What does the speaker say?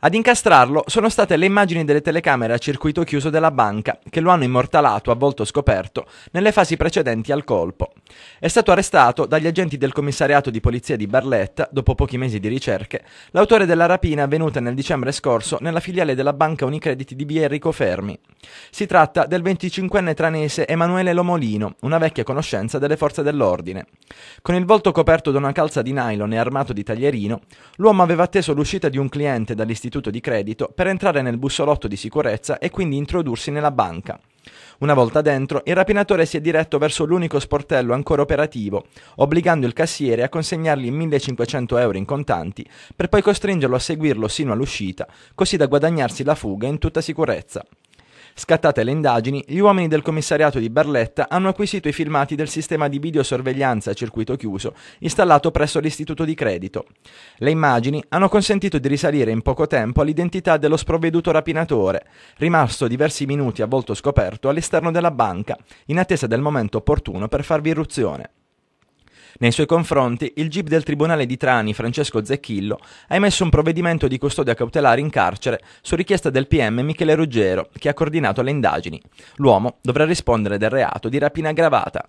Ad incastrarlo sono state le immagini delle telecamere a circuito chiuso della banca, che lo hanno immortalato a volto scoperto nelle fasi precedenti al colpo. È stato arrestato dagli agenti del commissariato di polizia di Barletta, dopo pochi mesi di ricerche, l'autore della rapina avvenuta nel dicembre scorso nella filiale della banca Unicredit di Bierrico Fermi. Si tratta del 25enne tranese Emanuele Lomolino, una vecchia conoscenza delle forze dell'ordine. Con il volto coperto da una calza di nylon e armato di taglierino, l'uomo aveva atteso l'uscita di un cliente dall'istituto di credito per entrare nel bussolotto di sicurezza e quindi introdursi nella banca. Una volta dentro, il rapinatore si è diretto verso l'unico sportello ancora operativo, obbligando il cassiere a consegnargli 1500 euro in contanti, per poi costringerlo a seguirlo sino all'uscita, così da guadagnarsi la fuga in tutta sicurezza. Scattate le indagini, gli uomini del commissariato di Barletta hanno acquisito i filmati del sistema di videosorveglianza a circuito chiuso installato presso l'istituto di credito. Le immagini hanno consentito di risalire in poco tempo all'identità dello sprovveduto rapinatore, rimasto diversi minuti a volto scoperto all'esterno della banca, in attesa del momento opportuno per farvi irruzione. Nei suoi confronti, il GIP del Tribunale di Trani, Francesco Zecchillo, ha emesso un provvedimento di custodia cautelare in carcere su richiesta del PM Michele Ruggero, che ha coordinato le indagini. L'uomo dovrà rispondere del reato di rapina aggravata.